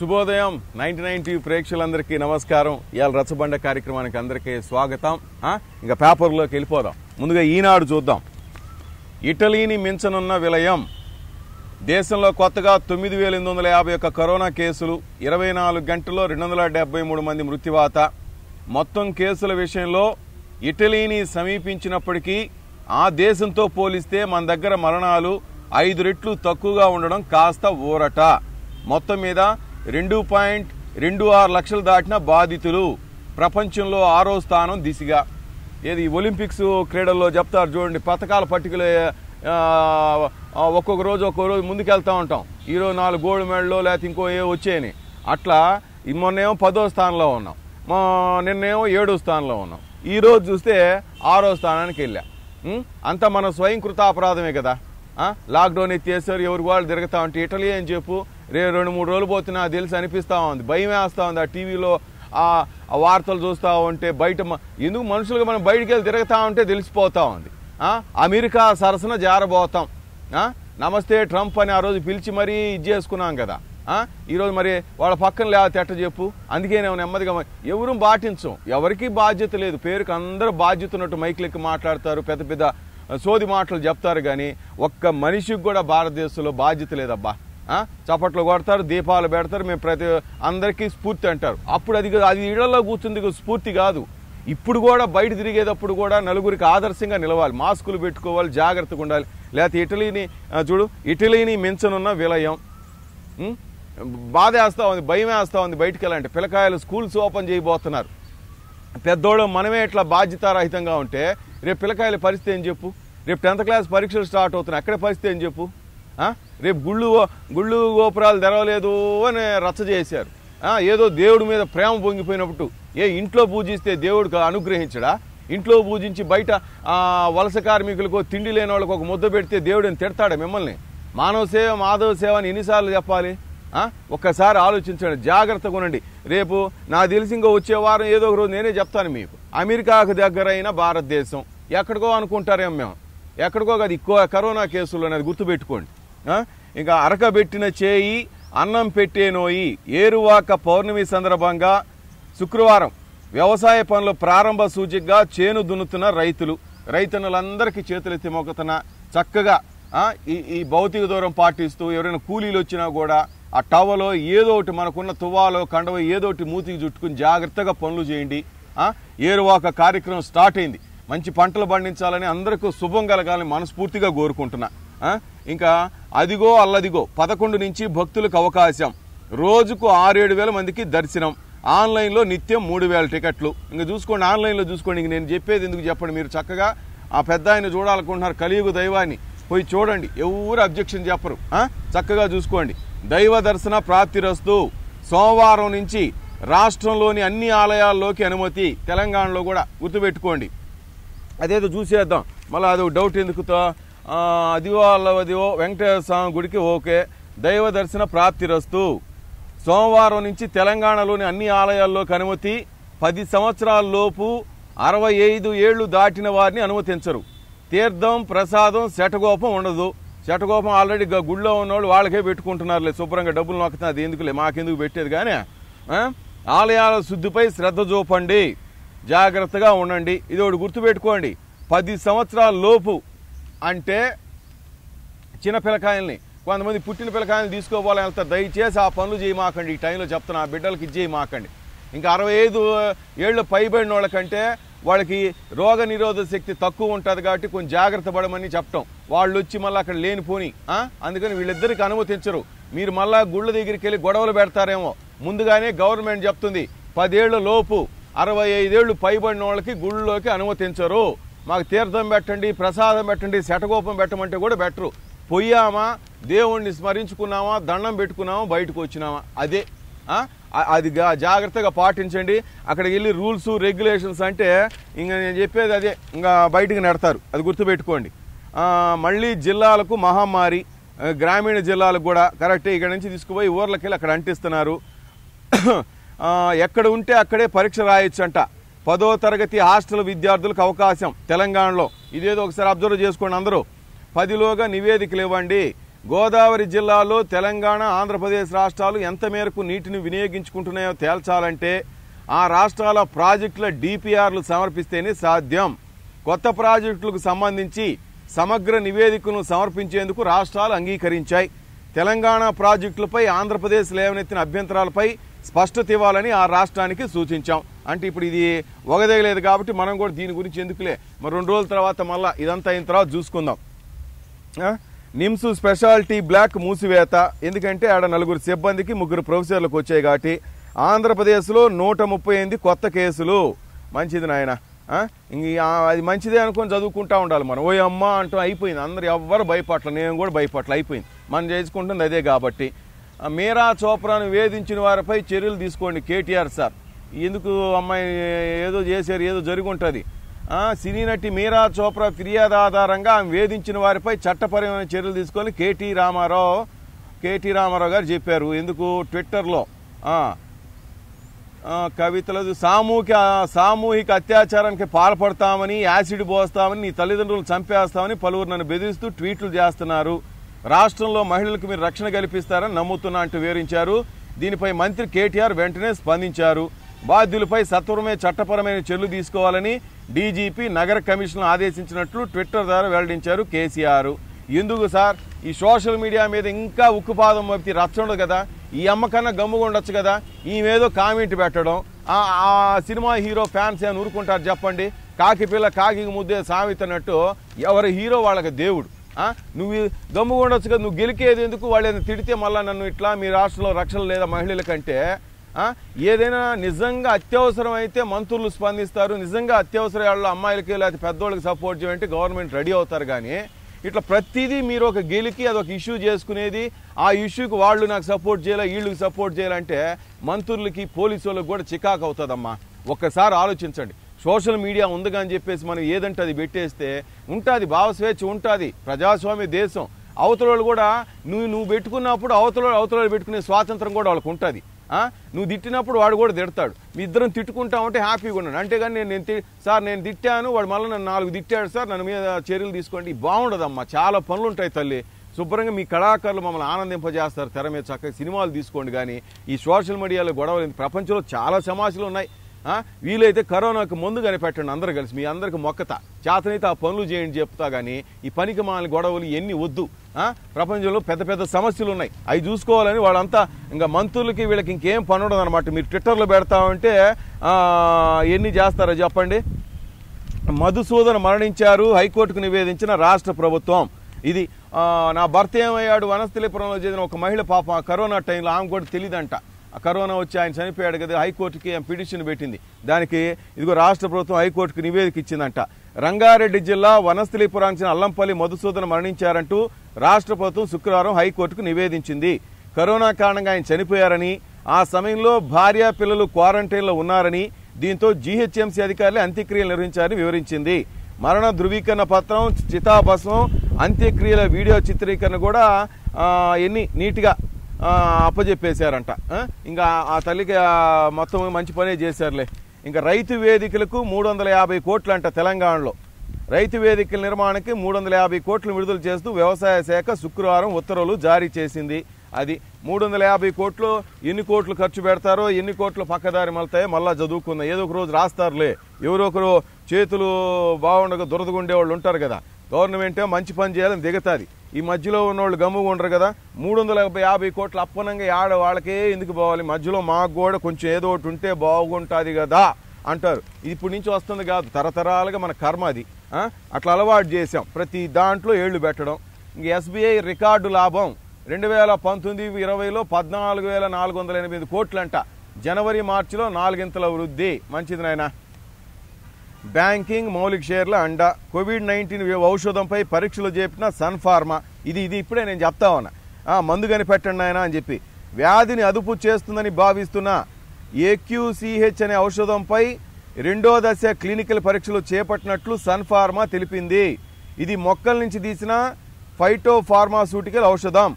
శుభోదయం ninety nine TV ప్రేక్షకులందరికీ నమస్కారం ఇవాళ రచ్చబండ కార్యక్రమానికి అందరికీ స్వాగతం ఇంకా పేపర్లోకి వెళ్ళిపోదాం ముందుగా ఈనాడు చూద్దాం ఇటలీని మించనున్న విలయం దేశంలో కొత్తగా తొమ్మిది వేల ఎనిమిది వందల యాభై ఒక్క కరోనా కేసులు ఇరవై నాలుగు గంటల్లో రెండు వందల డెబ్బై మూడు మంది మృత్యువాత మొత్తం కేసుల విషయంలో ఇటలీని సమీపించినప్పటికీ ఆ దేశంతో పోలిస్తే మన దగ్గర మరణాలు ఐదు రెట్లు తక్కువగా ఉండడం కాస్త ఊరట మొత్తం మీద రెండు పాయింట్ రెండు ఆరు లక్షలు దాటిన బాధితులు ప్రపంచంలో ఆరో స్థానం దిశగా ఏది ఒలింపిక్స్ క్రీడల్లో చెప్తారు చూడండి పథకాల పట్టికలు ఒక్కొక్క రోజు ఒక్కొక్క రోజు ముందుకెళ్తూ ఉంటాం ఈరోజు నాలుగు గోల్డ్ మెడల్ లేకపోతే ఇంకో ఏ వచ్చాయని అట్లా మొన్నేమో పదో స్థానంలో ఉన్నాం మా నిన్నేమో ఏడో స్థానంలో ఉన్నాం ఈరోజు చూస్తే ఆరో స్థానానికి వెళ్ళా అంతా మన స్వయంకృత అపరాధమే కదా లాక్డౌన్ ఎత్తేసారు ఎవరు వాళ్ళు తిరుగుతా ఉంటే ఇటలీ అని చెప్పు రే రెండు మూడు రోజులు పోతున్నా తెలిసి అనిపిస్తూ ఉంది భయం వేస్తూ ఉంది ఆ టీవీలో ఆ వార్తలు చూస్తూ ఉంటే బయట ఎందుకు మనుషులకు మనం బయటికి వెళ్ళి తిరుగుతూ ఉంటే తెలిసిపోతూ ఉంది అమెరికా సరసన జారబోతాం నమస్తే ట్రంప్ అని ఆ రోజు పిలిచి మరీ ఇది చేసుకున్నాం కదా ఈరోజు మరి వాళ్ళ పక్కన లేదా తెట్ట చెప్పు అందుకే నేను నెమ్మదిగా ఎవరూ పాటించం ఎవరికి బాధ్యత లేదు పేరుకు అందరూ బాధ్యత ఉన్నట్టు మైక్లెక్కి మాట్లాడతారు పెద్ద పెద్ద సోది మాటలు చెప్తారు కానీ ఒక్క మనిషికి కూడా భారతదేశంలో బాధ్యత లేదబ్బా చప్పట్లు కొడతారు దీపాలు పెడతారు మేము ప్రతి అందరికీ స్ఫూర్తి అంటారు అప్పుడు అది అది ఇళ్లలో కూర్చుంది స్ఫూర్తి కాదు ఇప్పుడు కూడా బయట తిరిగేటప్పుడు కూడా నలుగురికి ఆదర్శంగా నిలవాలి మాస్కులు పెట్టుకోవాలి జాగ్రత్తగా ఉండాలి లేకపోతే ఇటలీని చూడు ఇటలీని మించనున్న విలయం బాధ వేస్తూ ఉంది భయం వేస్తూ ఉంది బయటికి వెళ్ళాలంటే పిల్లకాయలు స్కూల్స్ ఓపెన్ చేయబోతున్నారు పెద్దోళ్ళు మనమే ఇట్లా బాధ్యతారహితంగా ఉంటే రేపు పిల్లకాయల పరిస్థితి ఏం చెప్పు రేపు టెన్త్ క్లాస్ పరీక్షలు స్టార్ట్ అవుతున్నాయి అక్కడే పరిస్థితి ఏం చెప్పు రేపు గుళ్ళు గుళ్ళు గోపురాలు తెరవలేదు అని రచ్చ చేశారు ఏదో దేవుడి మీద ప్రేమ పొంగిపోయినప్పుడు ఏ ఇంట్లో పూజిస్తే దేవుడికి అనుగ్రహించడా ఇంట్లో పూజించి బయట వలస కార్మికులకు తిండి లేని వాళ్ళకు ఒక ముద్ద పెడితే దేవుడిని తిడతాడు మిమ్మల్ని మానవ సేవ మాధవ సేవ అని ఎన్నిసార్లు చెప్పాలి ఒక్కసారి ఆలోచించండి జాగ్రత్తగా ఉండండి రేపు నా తెలిసి ఇంకా వచ్చే వారం ఏదో ఒక రోజు నేనే చెప్తాను మీకు అమెరికాకు దగ్గరైన భారతదేశం ఎక్కడికో అనుకుంటారేమో మేము ఎక్కడికో కాదు ఎక్కువ కరోనా కేసులు అనేది గుర్తుపెట్టుకోండి ఇంకా అరకబెట్టిన చేయి అన్నం పెట్టే నోయి ఏరువాక పౌర్ణమి సందర్భంగా శుక్రవారం వ్యవసాయ పనుల ప్రారంభ సూచికగా చేను దున్నుతున్న రైతులు రైతులందరికీ చేతులెత్తి మొక్కుతున్న చక్కగా ఈ ఈ భౌతిక దూరం పాటిస్తూ ఎవరైనా కూలీలు వచ్చినా కూడా ఆ టవలో ఏదో ఒకటి మనకున్న తువ్వాలో కండవ ఏదో ఒకటి మూతికి చుట్టుకుని జాగ్రత్తగా పనులు చేయండి ఏరువాక కార్యక్రమం స్టార్ట్ అయింది మంచి పంటలు పండించాలని అందరికీ శుభం కలగాలని మనస్ఫూర్తిగా కోరుకుంటున్నా ఇంకా అదిగో అల్లదిగో పదకొండు నుంచి భక్తులకు అవకాశం రోజుకు ఆరేడు వేల మందికి దర్శనం ఆన్లైన్లో నిత్యం మూడు వేల టికెట్లు ఇంకా చూసుకోండి ఆన్లైన్లో చూసుకోండి ఇంక నేను చెప్పేది ఎందుకు చెప్పండి మీరు చక్కగా ఆ పెద్ద ఆయన చూడాలనుకుంటున్నారు కలియుగు దైవాన్ని పోయి చూడండి ఎవరు అబ్జెక్షన్ చెప్పరు చక్కగా చూసుకోండి దైవ దర్శన ప్రాప్తిరస్తు సోమవారం నుంచి రాష్ట్రంలోని అన్ని ఆలయాల్లోకి అనుమతి తెలంగాణలో కూడా గుర్తుపెట్టుకోండి అదేదో చూసేద్దాం మళ్ళీ అది డౌట్ ఎందుకుతో అదివాలవదివో వెంకటేశ్వర స్వామి గుడికి ఓకే దైవ దర్శన ప్రాప్తి రస్తు సోమవారం నుంచి తెలంగాణలోని అన్ని ఆలయాల్లో కనుమతి పది సంవత్సరాలలోపు అరవై ఐదు ఏళ్ళు దాటిన వారిని అనుమతించరు తీర్థం ప్రసాదం శటగోపం ఉండదు శటగోపం ఆల్రెడీ గుళ్ళో ఉన్నవాళ్ళు వాళ్ళకే పెట్టుకుంటున్నారులే శుభ్రంగా డబ్బులు నొక్కుతుంది అది ఎందుకులే మాకెందుకు పెట్టేది కానీ ఆలయాల శుద్ధిపై శ్రద్ధ చూపండి జాగ్రత్తగా ఉండండి ఇది ఒకటి గుర్తుపెట్టుకోండి పది సంవత్సరాల లోపు అంటే చిన్న పిల్లకాయల్ని కొంతమంది పుట్టిన పిల్లకాయలు తీసుకోవాలని వెళ్తారు దయచేసి ఆ పనులు చేయమాకండి ఈ టైంలో చెప్తున్నా బిడ్డలకి మాకండి ఇంకా అరవై ఐదు ఏళ్ళు పైబడిన వాళ్ళకంటే వాళ్ళకి రోగ నిరోధక శక్తి తక్కువ ఉంటుంది కాబట్టి కొంచెం జాగ్రత్త పడమని చెప్పటం వాళ్ళు వచ్చి మళ్ళీ అక్కడ లేనిపోని అందుకని వీళ్ళిద్దరికి అనుమతించరు మీరు మళ్ళీ గుళ్ళ దగ్గరికి వెళ్ళి గొడవలు పెడతారేమో ముందుగానే గవర్నమెంట్ చెప్తుంది పదేళ్ల లోపు అరవై ఐదేళ్ళు పైబడిన వాళ్ళకి గుళ్ళలోకి అనుమతించరు మాకు తీర్థం పెట్టండి ప్రసాదం పెట్టండి శటగోపం పెట్టమంటే కూడా బెటరు పొయ్యామా దేవుణ్ణి స్మరించుకున్నామా దండం పెట్టుకున్నామా బయటకు వచ్చినామా అదే అది జాగ్రత్తగా పాటించండి అక్కడికి వెళ్ళి రూల్స్ రెగ్యులేషన్స్ అంటే ఇంకా నేను చెప్పేది అదే ఇంకా బయటకు నడతారు అది గుర్తుపెట్టుకోండి మళ్ళీ జిల్లాలకు మహమ్మారి గ్రామీణ జిల్లాలకు కూడా కరెక్టే ఇక్కడ నుంచి తీసుకుపోయి ఊర్లకి వెళ్ళి అక్కడ అంటిస్తున్నారు ఎక్కడ ఉంటే అక్కడే పరీక్ష రాయొచ్చంట పదో తరగతి హాస్టల్ విద్యార్థులకు అవకాశం తెలంగాణలో ఇదేదో ఒకసారి అబ్జర్వ్ చేసుకోండి అందరూ పదిలోగా నివేదికలు ఇవ్వండి గోదావరి జిల్లాలో తెలంగాణ ఆంధ్రప్రదేశ్ రాష్ట్రాలు ఎంత మేరకు నీటిని వినియోగించుకుంటున్నాయో తేల్చాలంటే ఆ రాష్ట్రాల ప్రాజెక్టుల డిపిఆర్లు సమర్పిస్తేనే సాధ్యం కొత్త ప్రాజెక్టులకు సంబంధించి సమగ్ర నివేదికను సమర్పించేందుకు రాష్ట్రాలు అంగీకరించాయి తెలంగాణ ప్రాజెక్టులపై ఆంధ్రప్రదేశ్ లేవనెత్తిన అభ్యంతరాలపై స్పష్టత ఇవ్వాలని ఆ రాష్ట్రానికి సూచించాం అంటే ఇప్పుడు ఇది ఒగదేయలేదు కాబట్టి మనం కూడా దీని గురించి ఎందుకులే మరి రెండు రోజుల తర్వాత మళ్ళీ ఇదంతా అయిన తర్వాత చూసుకుందాం నిమ్స్ స్పెషాలిటీ బ్లాక్ మూసివేత ఎందుకంటే ఆడ నలుగురు సిబ్బందికి ముగ్గురు ప్రొఫెసర్లకు వచ్చాయి కాబట్టి ఆంధ్రప్రదేశ్లో నూట ముప్పై ఎనిమిది కొత్త కేసులు మంచిది నాయన అది మంచిదే అనుకుని చదువుకుంటా ఉండాలి మనం ఓ అమ్మ అంటూ అయిపోయింది అందరు ఎవ్వరు భయపట్ల నేను కూడా భయపట్ల అయిపోయింది మనం చేసుకుంటుంది అదే కాబట్టి మీరా చోప్రాను వేధించిన వారిపై చర్యలు తీసుకోండి కేటీఆర్ సార్ ఎందుకు అమ్మాయి ఏదో చేశారు ఏదో జరిగి ఉంటుంది సినీ నటి మీరా చోప్రా ఫిర్యాదు ఆధారంగా ఆమె వేధించిన వారిపై చట్టపరమైన చర్యలు తీసుకొని కేటీ రామారావు కేటీ రామారావు గారు చెప్పారు ఎందుకు ట్విట్టర్లో కవితలది సామూహిక సామూహిక అత్యాచారానికి పాల్పడతామని యాసిడ్ పోస్తామని నీ తల్లిదండ్రులు చంపేస్తామని పలువురు నన్ను బెదిరిస్తూ ట్వీట్లు చేస్తున్నారు రాష్ట్రంలో మహిళలకు మీరు రక్షణ కల్పిస్తారని నమ్ముతున్నా అంటూ వివరించారు దీనిపై మంత్రి కేటీఆర్ వెంటనే స్పందించారు బాధ్యులపై సత్వరమే చట్టపరమైన చర్యలు తీసుకోవాలని డీజీపీ నగర కమిషన్ ఆదేశించినట్లు ట్విట్టర్ ద్వారా వెల్లడించారు కేసీఆర్ ఎందుకు సార్ ఈ సోషల్ మీడియా మీద ఇంకా ఉక్కుపాదం వ్యక్తి రచ్చండు కదా ఈ అమ్మకన్నా గమ్ముగా ఉండొచ్చు కదా ఈమెదో కామెంట్ పెట్టడం ఆ సినిమా హీరో ఫ్యాన్స్ అని ఊరుకుంటారు చెప్పండి కాకి పిల్ల కాకి ముద్దే సామెతన్నట్టు ఎవరి హీరో వాళ్ళకి దేవుడు నువ్వు గమ్ముగా ఉండొచ్చు కదా నువ్వు గెలికేది ఎందుకు వాళ్ళు తిడితే మళ్ళీ నన్ను ఇట్లా మీ రాష్ట్రంలో రక్షణ లేదా మహిళల కంటే ఏదైనా నిజంగా అత్యవసరం అయితే మంత్రులు స్పందిస్తారు నిజంగా అత్యవసర వాళ్ళు అమ్మాయిలకి లేకపోతే పెద్దోళ్ళకి సపోర్ట్ చేయమంటే గవర్నమెంట్ రెడీ అవుతారు కానీ ఇట్లా ప్రతిదీ మీరు ఒక గెలికి అదొక ఇష్యూ చేసుకునేది ఆ ఇష్యూకి వాళ్ళు నాకు సపోర్ట్ చేయాలి వీళ్ళకి సపోర్ట్ చేయాలంటే మంత్రులకి పోలీసు వాళ్ళకి కూడా చికాకు అవుతుందమ్మా ఒక్కసారి ఆలోచించండి సోషల్ మీడియా ఉంది కానీ చెప్పేసి మనం ఏదంటే అది పెట్టేస్తే ఉంటుంది భావస్వేచ్ఛ ఉంటుంది ప్రజాస్వామ్య దేశం అవతల కూడా నువ్వు నువ్వు పెట్టుకున్నప్పుడు అవతల అవతల పెట్టుకునే స్వాతంత్రం కూడా వాళ్ళకు ఉంటుంది నువ్వు తిట్టినప్పుడు వాడు కూడా తిడతాడు మీ ఇద్దరం తిట్టుకుంటా ఉంటే హ్యాపీగా ఉన్నాడు అంతేగాని నేను నేను సార్ నేను తిట్టాను వాడు మళ్ళీ నన్ను నాలుగు తిట్టాడు సార్ నన్ను మీద చర్యలు తీసుకోండి బాగుండదమ్మా చాలా పనులు ఉంటాయి తల్లి శుభ్రంగా మీ కళాకారులు మమ్మల్ని ఆనందింపజేస్తారు తెర మీద చక్కగా సినిమాలు తీసుకోండి కానీ ఈ సోషల్ మీడియాలో గొడవలు ప్రపంచంలో చాలా సమాజాలు ఉన్నాయి వీలైతే కరోనాకు ముందు కనిపెట్టండి అందరూ కలిసి మీ అందరికి మొక్కత చేతనైతే ఆ పనులు చేయండి చెప్తా కానీ ఈ పనికి మాల గొడవలు ఎన్ని వద్దు ప్రపంచంలో పెద్ద పెద్ద సమస్యలు ఉన్నాయి అవి చూసుకోవాలని వాళ్ళంతా ఇంకా మంత్రులకి వీళ్ళకి ఇంకేం పని ఉండదు అనమాట మీరు ట్విట్టర్లో పెడతా ఉంటే ఎన్ని చేస్తారో చెప్పండి మధుసూదన్ మరణించారు హైకోర్టుకు నివేదించిన రాష్ట్ర ప్రభుత్వం ఇది నా భర్త ఏమయ్యాడు వనస్థలిపురంలో చేసిన ఒక మహిళ పాప కరోనా టైంలో ఆమె కూడా తెలియదంట కరోనా వచ్చి ఆయన చనిపోయాడు కదా హైకోర్టుకి ఆయన పిటిషన్ పెట్టింది దానికి ఇదిగో రాష్ట్ర ప్రభుత్వం హైకోర్టుకు నివేదిక ఇచ్చిందంట రంగారెడ్డి జిల్లా వనస్థలీపురానికి అల్లంపల్లి మధుసూదన్ మరణించారంటూ రాష్ట్ర ప్రభుత్వం శుక్రవారం హైకోర్టుకు నివేదించింది కరోనా కారణంగా ఆయన చనిపోయారని ఆ సమయంలో భార్య పిల్లలు క్వారంటైన్లో ఉన్నారని దీంతో జీహెచ్ఎంసీ అధికారులు అంత్యక్రియలు నిర్వహించారని వివరించింది మరణ ధృవీకరణ పత్రం చితాభస్మం అంత్యక్రియల వీడియో చిత్రీకరణ కూడా ఎన్ని నీట్గా అప్పజెప్పేశారంట ఇంకా ఆ తల్లికి మొత్తం మంచి పనే చేశారులే ఇంకా రైతు వేదికలకు మూడు వందల యాభై కోట్లు అంట తెలంగాణలో రైతు వేదికల నిర్మాణానికి మూడు వందల యాభై కోట్లు విడుదల చేస్తూ వ్యవసాయ శాఖ శుక్రవారం ఉత్తర్వులు జారీ చేసింది అది మూడు వందల యాభై కోట్లు ఎన్ని కోట్లు ఖర్చు పెడతారో ఎన్ని కోట్లు పక్కదారి మళ్తాయో మళ్ళా చదువుకుందాం ఏదో ఒక రోజు రాస్తారులే ఎవరో ఒకరు చేతులు బాగుండగా దురదగుండే వాళ్ళు ఉంటారు కదా గవర్నమెంటే మంచి పని చేయాలని దిగుతుంది ఈ మధ్యలో ఉన్నవాళ్ళు గమ్ముగా ఉండరు కదా మూడు వందల యాభై కోట్లు అప్పనంగా ఆడ వాళ్ళకే ఎందుకు పోవాలి మధ్యలో మాకు కూడా కొంచెం ఏదో ఒకటి ఉంటే బాగుంటుంది కదా అంటారు ఇప్పుడు నుంచి వస్తుంది కాదు తరతరాలుగా మన కర్మ అది అట్లా అలవాటు చేసాం ప్రతి దాంట్లో ఏళ్ళు పెట్టడం ఇంక ఎస్బీఐ రికార్డు లాభం రెండు వేల పంతొమ్మిది ఇరవైలో పద్నాలుగు వేల నాలుగు వందల ఎనిమిది కోట్లంట జనవరి మార్చిలో నాలుగింతల వృద్ధి మంచిది నాయనా బ్యాంకింగ్ మౌలిక షేర్ల అండ కోవిడ్ నైన్టీన్ ఔషధంపై పరీక్షలు చేపిన సన్ ఫార్మా ఇది ఇది ఇప్పుడే నేను చెప్తా ఉన్నా మందు కనిపెట్టండి ఆయన అని చెప్పి వ్యాధిని అదుపు చేస్తుందని భావిస్తున్న ఏక్యూసిహెచ్ అనే ఔషధంపై రెండో దశ క్లినికల్ పరీక్షలు చేపట్టినట్లు సన్ ఫార్మా తెలిపింది ఇది మొక్కల నుంచి తీసిన ఫైటో ఔషధం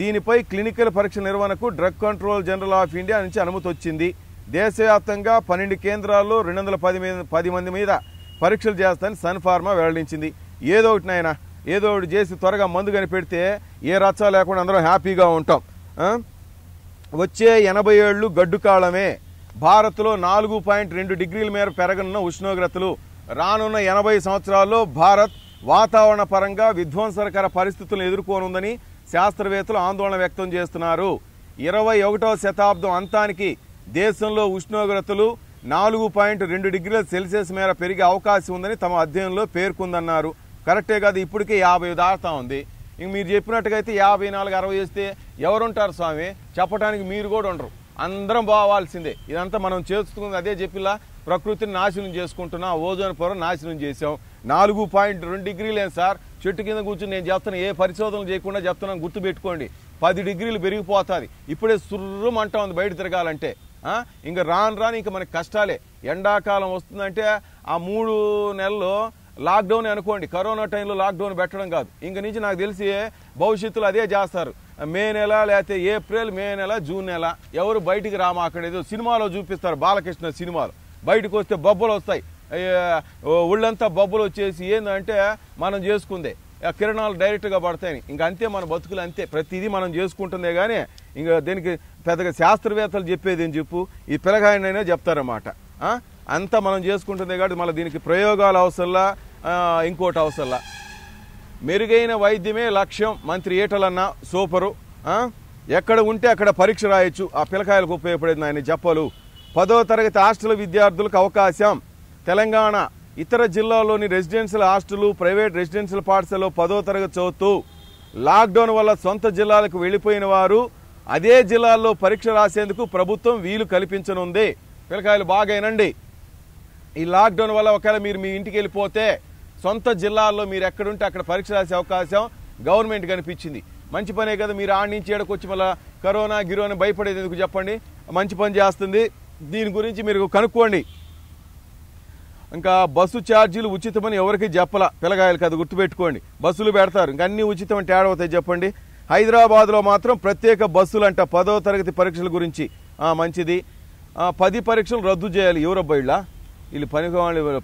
దీనిపై క్లినికల్ పరీక్ష నిర్వహణకు drug control general of India నుంచి అనుమతి వచ్చింది దేశవ్యాప్తంగా పన్నెండు కేంద్రాల్లో రెండు వందల పది మీద పది మంది మీద పరీక్షలు చేస్తానని సన్ఫార్మా వెల్లడించింది ఏదో ఒకటి నాయన ఏదో ఒకటి చేసి త్వరగా మందు కనిపెడితే ఏ రచ్చ లేకుండా అందరం హ్యాపీగా ఉంటాం వచ్చే ఎనభై ఏళ్ళు గడ్డు కాలమే భారత్లో నాలుగు పాయింట్ రెండు డిగ్రీల మేర పెరగనున్న ఉష్ణోగ్రతలు రానున్న ఎనభై సంవత్సరాల్లో భారత్ వాతావరణ పరంగా విధ్వంసరకర పరిస్థితులను ఎదుర్కోనుందని శాస్త్రవేత్తలు ఆందోళన వ్యక్తం చేస్తున్నారు ఇరవై ఒకటవ శతాబ్దం అంతానికి దేశంలో ఉష్ణోగ్రతలు నాలుగు పాయింట్ రెండు డిగ్రీల సెల్సియస్ మేర పెరిగే అవకాశం ఉందని తమ అధ్యయనంలో పేర్కొందన్నారు కరెక్టే కాదు ఇప్పటికే యాభై దాటుతా ఉంది ఇంక మీరు చెప్పినట్టుగా అయితే యాభై నాలుగు అరవై వేస్తే ఎవరుంటారు స్వామి చెప్పడానికి మీరు కూడా ఉండరు అందరం బావాల్సిందే ఇదంతా మనం చేస్తుంది అదే చెప్పిలా ప్రకృతిని నాశనం చేసుకుంటున్నాం ఓజోన్ పొర నాశనం చేసాం నాలుగు పాయింట్ రెండు డిగ్రీలేం సార్ చెట్టు కింద కూర్చుని నేను చెప్తాను ఏ పరిశోధనలు చేయకుండా చెప్తున్నాను గుర్తుపెట్టుకోండి పది డిగ్రీలు పెరిగిపోతుంది ఇప్పుడే సుర్రం అంటా ఉంది బయట తిరగాలంటే ఇంకా రాను రాను ఇంకా మనకి కష్టాలే ఎండాకాలం వస్తుందంటే ఆ మూడు నెలలు లాక్డౌన్ అనుకోండి కరోనా టైంలో లాక్డౌన్ పెట్టడం కాదు ఇంక నుంచి నాకు తెలిసి భవిష్యత్తులో అదే చేస్తారు మే నెల లేకపోతే ఏప్రిల్ మే నెల జూన్ నెల ఎవరు బయటికి రామా అక్కడ ఏదో సినిమాలో చూపిస్తారు బాలకృష్ణ సినిమాలు బయటకు వస్తే బొబ్బలు వస్తాయి ఒళ్ళంతా బొబ్బలు వచ్చేసి ఏంటంటే మనం చేసుకుందే కిరణాలు డైరెక్ట్గా పడతాయని ఇంక అంతే మన బతుకులు అంతే ప్రతిదీ మనం చేసుకుంటుందే కానీ ఇంకా దీనికి పెద్దగా శాస్త్రవేత్తలు చెప్పేది అని చెప్పు ఈ పిల్లగాయనైనా చెప్తారన్నమాట అంతా మనం చేసుకుంటుంది కాబట్టి మళ్ళీ దీనికి ప్రయోగాలు అవసరంలా ఇంకోటి అవసరంలా మెరుగైన వైద్యమే లక్ష్యం మంత్రి ఏటలన్న సూపరు ఎక్కడ ఉంటే అక్కడ పరీక్ష రాయొచ్చు ఆ పిలకాయలకు ఉపయోగపడేది ఆయన చెప్పలు పదో తరగతి హాస్టల్ విద్యార్థులకు అవకాశం తెలంగాణ ఇతర జిల్లాల్లోని రెసిడెన్షియల్ హాస్టల్ ప్రైవేట్ రెసిడెన్షియల్ పాఠశాలలో పదో తరగతి చదువుతూ లాక్డౌన్ వల్ల సొంత జిల్లాలకు వెళ్ళిపోయిన వారు అదే జిల్లాల్లో పరీక్ష రాసేందుకు ప్రభుత్వం వీలు కల్పించనుంది పిల్లకాయలు బాగా వినండి ఈ లాక్డౌన్ వల్ల ఒకవేళ మీరు మీ ఇంటికి వెళ్ళిపోతే సొంత జిల్లాల్లో మీరు ఎక్కడుంటే అక్కడ పరీక్ష రాసే అవకాశం గవర్నమెంట్ కనిపించింది మంచి పనే కదా మీరు ఆడి నుంచి ఏడకొచ్చి మళ్ళీ కరోనా గిరోనా భయపడేది ఎందుకు చెప్పండి మంచి పని చేస్తుంది దీని గురించి మీరు కనుక్కోండి ఇంకా బస్సు ఛార్జీలు ఉచితమని ఎవరికి చెప్పలా పిల్లగాయలకి అది గుర్తుపెట్టుకోండి బస్సులు పెడతారు ఇంకా అన్నీ ఉచితం అంటే చెప్పండి హైదరాబాద్లో మాత్రం ప్రత్యేక బస్సులు అంట పదో తరగతి పరీక్షల గురించి మంచిది పది పరీక్షలు రద్దు చేయాలి ఎవరబ్బా ఇళ్ళ వీళ్ళు పని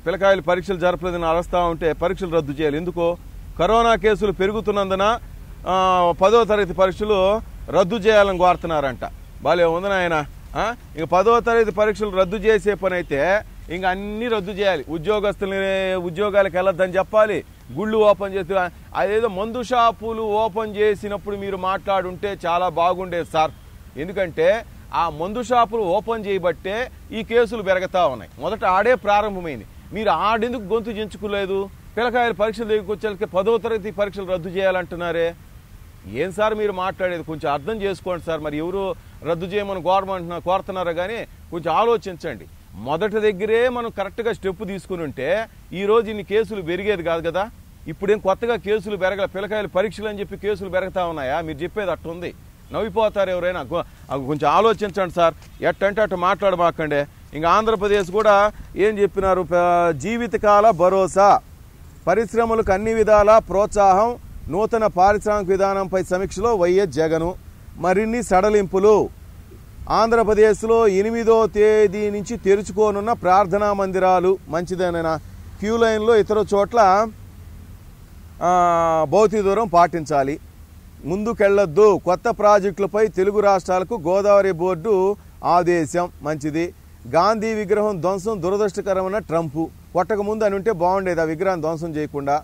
పిల్లకాయలు పరీక్షలు జరపలేదని అరస్తా ఉంటే పరీక్షలు రద్దు చేయాలి ఎందుకో కరోనా కేసులు పెరుగుతున్నందున పదో తరగతి పరీక్షలు రద్దు చేయాలని కోరుతున్నారంట బాలే ఉంది నాయన ఇంక పదో తరగతి పరీక్షలు రద్దు చేసే పని అయితే ఇంక అన్నీ రద్దు చేయాలి ఉద్యోగస్తుల్ని ఉద్యోగాలకు వెళ్ళొద్దని చెప్పాలి గుళ్ళు ఓపెన్ చేస్తే అదేదో మందు షాపులు ఓపెన్ చేసినప్పుడు మీరు మాట్లాడుంటే చాలా బాగుండేది సార్ ఎందుకంటే ఆ మందు షాపులు ఓపెన్ చేయబట్టే ఈ కేసులు పెరగతా ఉన్నాయి మొదట ఆడే ప్రారంభమైంది మీరు ఆడెందుకు గొంతు చెంచుకోలేదు పిల్లకాయల పరీక్షలు దిగుకొచ్చేకి పదో తరగతి పరీక్షలు రద్దు చేయాలంటున్నారే ఏం సార్ మీరు మాట్లాడేది కొంచెం అర్థం చేసుకోండి సార్ మరి ఎవరు రద్దు చేయమని గవర్నమెంట్ కోరుతున్నారా కానీ కొంచెం ఆలోచించండి మొదటి దగ్గరే మనం కరెక్ట్గా స్టెప్ తీసుకుని ఉంటే ఈరోజు ఇన్ని కేసులు పెరిగేది కాదు కదా ఇప్పుడేం కొత్తగా కేసులు పెరగల పిల్లకాయలు పరీక్షలు అని చెప్పి కేసులు పెరుగుతా ఉన్నాయా మీరు చెప్పేది అట్టుంది నవ్విపోతారు ఎవరైనా కొంచెం ఆలోచించండి సార్ ఎట్టంటే అటు మాట్లాడమాకండి ఇంకా ఆంధ్రప్రదేశ్ కూడా ఏం చెప్పినారు జీవితకాల భరోసా పరిశ్రమలకు అన్ని విధాల ప్రోత్సాహం నూతన పారిశ్రామిక విధానంపై సమీక్షలో వైఎస్ జగను మరిన్ని సడలింపులు ఆంధ్రప్రదేశ్లో ఎనిమిదో తేదీ నుంచి తెరుచుకోనున్న ప్రార్థనా మందిరాలు మంచిదేనైనా క్యూ లైన్లో ఇతర చోట్ల భౌతిక దూరం పాటించాలి ముందుకెళ్లొద్దు కొత్త ప్రాజెక్టులపై తెలుగు రాష్ట్రాలకు గోదావరి బోర్డు ఆదేశం మంచిది గాంధీ విగ్రహం ధ్వంసం దురదృష్టకరమైన ట్రంప్ ముందు అని ఉంటే బాగుండేది ఆ విగ్రహం ధ్వంసం చేయకుండా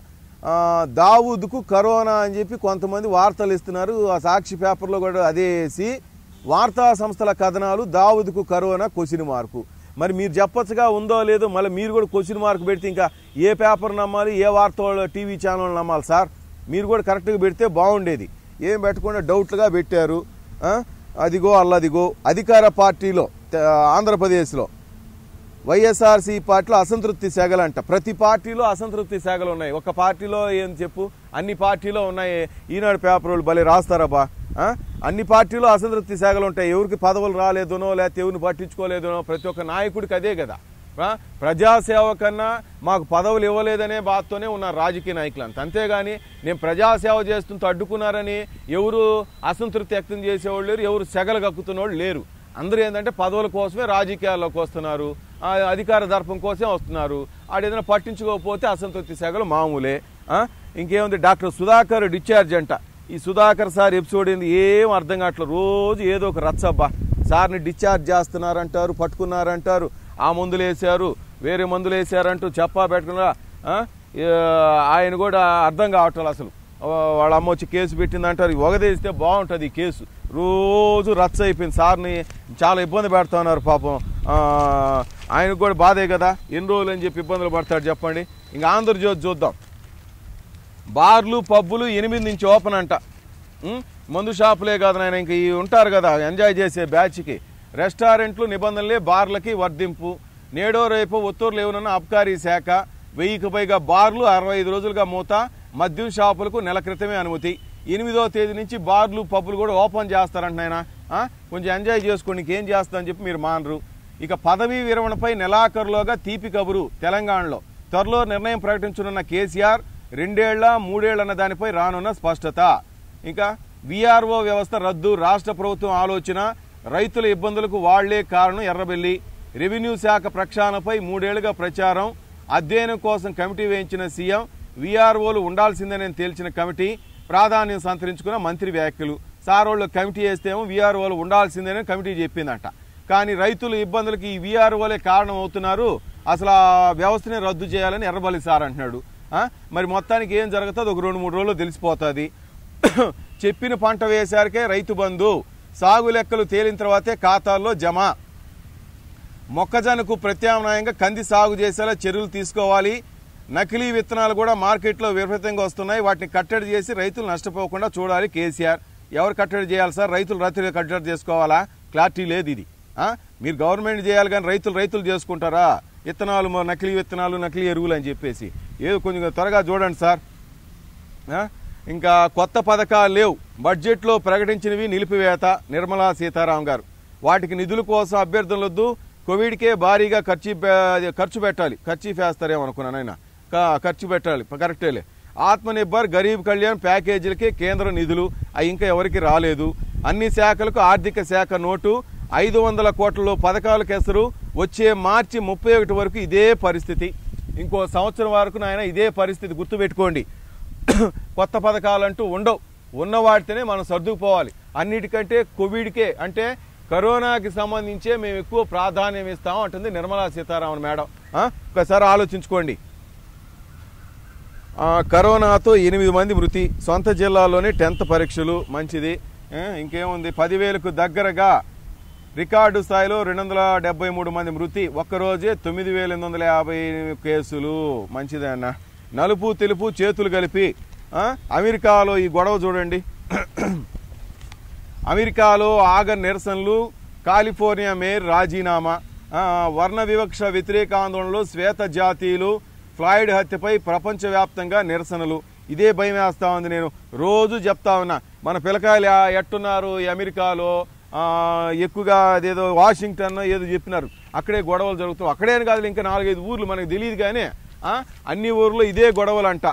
దావూద్కు కరోనా అని చెప్పి కొంతమంది వార్తలు ఇస్తున్నారు ఆ సాక్షి పేపర్లో కూడా అదేసి వార్తా సంస్థల కథనాలు దావుదుకు కరోనా క్వశ్చన్ మార్కు మరి మీరు చెప్పచ్చుగా ఉందో లేదో మళ్ళీ మీరు కూడా క్వశ్చన్ మార్క్ పెడితే ఇంకా ఏ పేపర్ నమ్మాలి ఏ వార్త టీవీ ఛానల్ నమ్మాలి సార్ మీరు కూడా కరెక్ట్గా పెడితే బాగుండేది ఏం పెట్టకుండా డౌట్లుగా పెట్టారు అదిగో అల్లదిగో అధికార పార్టీలో ఆంధ్రప్రదేశ్లో వైఎస్ఆర్సీ పార్టీలో అసంతృప్తి అంట ప్రతి పార్టీలో అసంతృప్తి సేగలు ఉన్నాయి ఒక పార్టీలో ఏం చెప్పు అన్ని పార్టీలో ఉన్నాయి ఈనాడు పేపర్లు భలే బా అన్ని పార్టీలో అసంతృప్తి సేగలు ఉంటాయి ఎవరికి పదవులు రాలేదునో లేకపోతే ఎవరిని పట్టించుకోలేదునో ప్రతి ఒక్క నాయకుడికి అదే కదా ప్రజాసేవ కన్నా మాకు పదవులు ఇవ్వలేదనే బాధతోనే ఉన్నారు రాజకీయ నాయకులు అంత అంతేగాని నేను ప్రజాసేవ చేస్తుంటూ అడ్డుకున్నారని ఎవరు అసంతృప్తి వ్యక్తం చేసేవాళ్ళు లేరు ఎవరు సెగలు కక్కుతున్న వాళ్ళు లేరు అందరూ ఏంటంటే పదవుల కోసమే రాజకీయాల్లోకి వస్తున్నారు అధికార దర్పం కోసం వస్తున్నారు ఆడేదైనా పట్టించుకోకపోతే అసంతృప్తి శాఖలు మామూలే ఇంకేముంది డాక్టర్ సుధాకర్ డిశ్చార్జ్ అంట ఈ సుధాకర్ సార్ ఎపిసోడ్ ఏంది ఏం అర్థం కావట్లేదు రోజు ఏదో ఒక రచ్చబ్బా సార్ని డిశ్చార్జ్ చేస్తున్నారంటారు పట్టుకున్నారంటారు ఆ మందులు వేశారు వేరే మందులు వేశారంటూ చెప్పా పెట్టుకున్నా ఆయన కూడా అర్థం కావట్లేదు అసలు వాళ్ళ అమ్మ వచ్చి కేసు పెట్టింది అంటారు ఒకదేస్తే బాగుంటుంది ఈ కేసు రోజు రచ్చ అయిపోయింది సార్ని చాలా ఇబ్బంది పెడతా ఉన్నారు పాపం ఆయనకు కూడా బాధే కదా ఎన్ని రోజులు అని చెప్పి ఇబ్బందులు పడతాడు చెప్పండి ఇంకా ఆంధ్రజ్యోతి చూద్దాం బార్లు పబ్బులు ఎనిమిది నుంచి ఓపెన్ అంట మందు షాపులే కాదు ఆయన ఇంక ఇవి ఉంటారు కదా ఎంజాయ్ చేసే బ్యాచ్కి రెస్టారెంట్లు నిబంధనలే బార్లకి వర్ధింపు నేడో రేపు ఒత్తూరులో ఏమన్నా అబ్కారీ శాఖ వెయ్యికి పైగా బార్లు అరవై ఐదు రోజులుగా మూత మద్యం షాపులకు నెల క్రితమే అనుమతి ఎనిమిదో తేదీ నుంచి బార్లు పబ్బులు కూడా ఓపెన్ చేస్తారంట కొంచెం ఎంజాయ్ చేసుకోండి ఏం చేస్తామని చెప్పి మీరు మానరు ఇక పదవీ విరమణపై నెలాఖరులోగా తీపి కబురు తెలంగాణలో త్వరలో నిర్ణయం ప్రకటించనున్న కేసీఆర్ రెండేళ్ల అన్న దానిపై రానున్న స్పష్టత ఇంకా విఆర్ఓ వ్యవస్థ రద్దు రాష్ట్ర ప్రభుత్వం ఆలోచన రైతుల ఇబ్బందులకు వాళ్లే కారణం ఎర్రబెల్లి రెవెన్యూ శాఖ ప్రక్షాళనపై మూడేళ్లుగా ప్రచారం అధ్యయనం కోసం కమిటీ వేయించిన సీఎం వీఆర్ఓలు ఉండాల్సిందేనని తేల్చిన కమిటీ ప్రాధాన్యం సంతరించుకున్న మంత్రి వ్యాఖ్యలు సార్ వాళ్ళు కమిటీ వేస్తేమో వీఆర్ఓలు ఉండాల్సిందేనని కమిటీ చెప్పిందంట కానీ రైతుల ఇబ్బందులకి ఈ వీఆర్ఓలే కారణం అవుతున్నారు అసలు ఆ వ్యవస్థని రద్దు చేయాలని ఎర్రబలి సార్ అంటున్నాడు మరి మొత్తానికి ఏం జరుగుతుంది ఒక రెండు మూడు రోజులు తెలిసిపోతుంది చెప్పిన పంట వేసారికే రైతు బంధు సాగు లెక్కలు తేలిన తర్వాతే ఖాతాల్లో జమ మొక్కజొన్నకు ప్రత్యామ్నాయంగా కంది సాగు చేసేలా చర్యలు తీసుకోవాలి నకిలీ విత్తనాలు కూడా మార్కెట్లో విపరీతంగా వస్తున్నాయి వాటిని కట్టడి చేసి రైతులు నష్టపోకుండా చూడాలి కేసీఆర్ ఎవరు కట్టడి చేయాలి సార్ రైతులు రైతులు కట్టడి చేసుకోవాలా క్లారిటీ లేదు ఇది మీరు గవర్నమెంట్ చేయాలి కానీ రైతులు రైతులు చేసుకుంటారా విత్తనాలు నకిలీ విత్తనాలు నకిలీ ఎరువులు అని చెప్పేసి ఏదో కొంచెం త్వరగా చూడండి సార్ ఇంకా కొత్త పథకాలు లేవు బడ్జెట్లో ప్రకటించినవి నిలిపివేత నిర్మలా సీతారాం గారు వాటికి నిధుల కోసం అభ్యర్థనలొద్దు కోవిడ్కే భారీగా ఖర్చు ఖర్చు పెట్టాలి ఖర్చు వేస్తారేమో అనుకున్నాను ఆయన ఖర్చు పెట్టాలి ఆత్మ ఆత్మనిర్భర్ గరీబ్ కళ్యాణ్ ప్యాకేజీలకి కేంద్ర నిధులు అవి ఇంకా ఎవరికి రాలేదు అన్ని శాఖలకు ఆర్థిక శాఖ నోటు ఐదు వందల కోట్లలో పథకాల కేసరు వచ్చే మార్చి ముప్పై ఒకటి వరకు ఇదే పరిస్థితి ఇంకో సంవత్సరం వరకు నాయన ఇదే పరిస్థితి గుర్తుపెట్టుకోండి కొత్త పథకాలంటూ ఉండవు ఉన్న వాటితోనే మనం సర్దుకుపోవాలి అన్నిటికంటే కోవిడ్కే అంటే కరోనాకి సంబంధించే మేము ఎక్కువ ప్రాధాన్యం ఇస్తాం అంటుంది నిర్మలా సీతారామన్ మేడం ఒకసారి ఆలోచించుకోండి కరోనాతో ఎనిమిది మంది మృతి సొంత జిల్లాలోనే టెన్త్ పరీక్షలు మంచిది ఇంకేముంది పదివేలకు దగ్గరగా రికార్డు స్థాయిలో రెండు వందల డెబ్బై మూడు మంది మృతి ఒక్కరోజే తొమ్మిది వేల ఎనిమిది వందల యాభై కేసులు మంచిదే అన్న నలుపు తెలుపు చేతులు కలిపి అమెరికాలో ఈ గొడవ చూడండి అమెరికాలో ఆగర్ నిరసనలు కాలిఫోర్నియా మేయర్ రాజీనామా వర్ణ వివక్ష వ్యతిరేక ఆందోళనలో శ్వేత జాతీయులు ఫ్లాయిడ్ హత్యపై ప్రపంచవ్యాప్తంగా నిరసనలు ఇదే భయం వేస్తా ఉంది నేను రోజు చెప్తా ఉన్నా మన పిలకాయలు ఎట్టున్నారు అమెరికాలో ఎక్కువగా అదేదో వాషింగ్టన్ ఏదో చెప్పినారు అక్కడే గొడవలు జరుగుతాయి అక్కడే కాదు ఇంకా నాలుగైదు ఊర్లు మనకు తెలియదు కానీ అన్ని ఊర్లో ఇదే గొడవలు అంట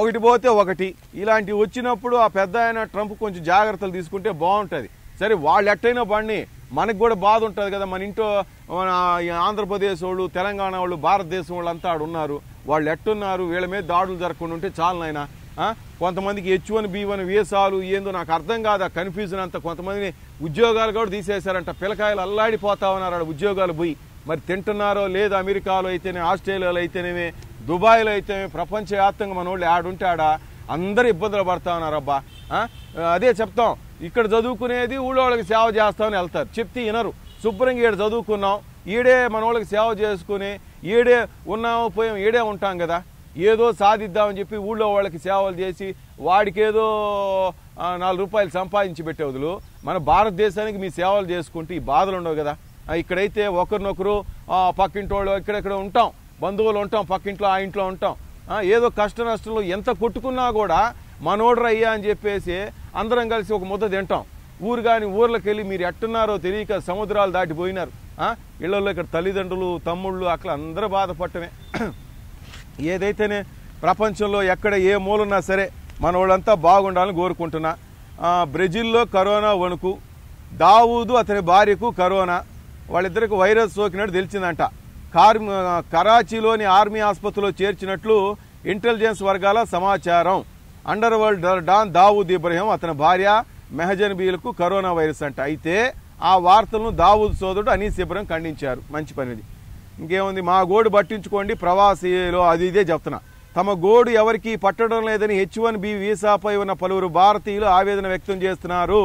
ఒకటి పోతే ఒకటి ఇలాంటివి వచ్చినప్పుడు ఆ పెద్ద ట్రంప్ కొంచెం జాగ్రత్తలు తీసుకుంటే బాగుంటుంది సరే వాళ్ళు ఎట్టయినా బండి మనకు కూడా బాధ ఉంటుంది కదా మన ఇంట్లో మన ఆంధ్రప్రదేశ్ వాళ్ళు తెలంగాణ వాళ్ళు భారతదేశం వాళ్ళు అంతా ఆడు ఉన్నారు వాళ్ళు ఎట్టున్నారు వీళ్ళ మీద దాడులు జరగకుండా ఉంటే చాలు నాయన కొంతమందికి హెచ్ వన్ బి వన్ వీసాలు ఏందో నాకు అర్థం కాదు ఆ కన్ఫ్యూజన్ అంతా కొంతమందిని ఉద్యోగాలు కూడా తీసేశారంట పిల్లకాయలు అల్లాడిపోతా ఉన్నారు ఆడ ఉద్యోగాలు పోయి మరి తింటున్నారో లేదు అమెరికాలో అయితేనే ఆస్ట్రేలియాలో అయితేనేమే దుబాయ్లో అయితే ప్రపంచవ్యాప్తంగా మన వాళ్ళు ఆడుంటాడా అందరూ ఇబ్బందులు పడతా ఉన్నారబ్బా అదే చెప్తాం ఇక్కడ చదువుకునేది ఊళ్ళోళ్ళకి సేవ చేస్తామని వెళ్తారు చెప్తే వినరు శుభ్రంగా ఈడ చదువుకున్నాం ఈడే మన వాళ్ళకి సేవ చేసుకుని ఈడే ఉన్నాము పోయాం ఈడే ఉంటాం కదా ఏదో సాధిద్దామని చెప్పి ఊళ్ళో వాళ్ళకి సేవలు చేసి వాడికేదో నాలుగు రూపాయలు సంపాదించి పెట్టే వదులు మన భారతదేశానికి మీ సేవలు చేసుకుంటే ఈ బాధలు ఉండవు కదా ఇక్కడైతే ఒకరినొకరు పక్కింటోళ్ళు ఇక్కడెక్కడ ఉంటాం బంధువులు ఉంటాం పక్కింట్లో ఆ ఇంట్లో ఉంటాం ఏదో కష్ట నష్టంలో ఎంత కొట్టుకున్నా కూడా అయ్యా అని చెప్పేసి అందరం కలిసి ఒక ముద్ద తింటాం ఊరు కానీ ఊర్లకెళ్ళి వెళ్ళి మీరు ఎట్టున్నారో తెలియక సముద్రాలు దాటిపోయినారు ఇళ్లలో ఇక్కడ తల్లిదండ్రులు తమ్ముళ్ళు అక్కడ అందరూ బాధపడటమే ఏదైతేనే ప్రపంచంలో ఎక్కడ ఏ మూలన్నా సరే మన వాళ్ళంతా బాగుండాలని కోరుకుంటున్నా బ్రెజిల్లో కరోనా వణుకు దావూదు అతని భార్యకు కరోనా వాళ్ళిద్దరికి వైరస్ సోకినట్టు తెలిసిందంట కార్ కరాచీలోని ఆర్మీ ఆసుపత్రిలో చేర్చినట్లు ఇంటెలిజెన్స్ వర్గాల సమాచారం underworld don Dawood Ibrahim అతని భార్య మెహజన్ బీలకు కరోనా వైరస్ అంట అయితే ఆ వార్తలను దావూద్ సోదరుడు అనీస్ ఇబ్రహీం ఖండించారు మంచి పనిది ఇంకేముంది మా గోడు పట్టించుకోండి ప్రవాసీలో అది ఇదే చెప్తున్నా తమ గోడు ఎవరికి పట్టడం లేదని హెచ్ వన్ బి వీసాపై ఉన్న పలువురు భారతీయులు ఆవేదన వ్యక్తం చేస్తున్నారు